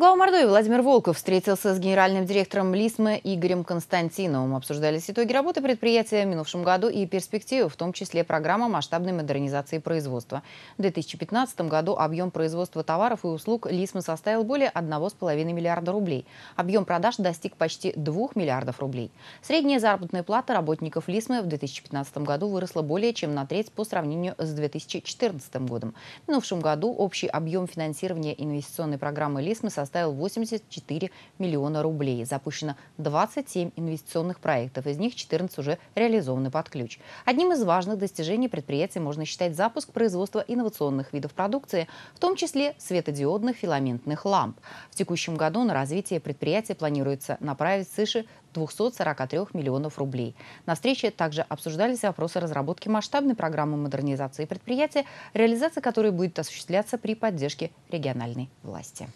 Глава Мордовии Владимир Волков встретился с генеральным директором Лисмы Игорем Константиновым. Обсуждались итоги работы предприятия в минувшем году и перспективы, в том числе программа масштабной модернизации производства. В 2015 году объем производства товаров и услуг Лисмы составил более 1,5 миллиарда рублей. Объем продаж достиг почти 2 миллиардов рублей. Средняя заработная плата работников Лисмы в 2015 году выросла более чем на треть по сравнению с 2014 годом. В минувшем году общий объем финансирования инвестиционной программы Лисмы составил составил 84 миллиона рублей. Запущено 27 инвестиционных проектов, из них 14 уже реализованы под ключ. Одним из важных достижений предприятия можно считать запуск производства инновационных видов продукции, в том числе светодиодных филаментных ламп. В текущем году на развитие предприятия планируется направить свыше 243 миллионов рублей. На встрече также обсуждались вопросы разработки масштабной программы модернизации предприятия, реализация которой будет осуществляться при поддержке региональной власти.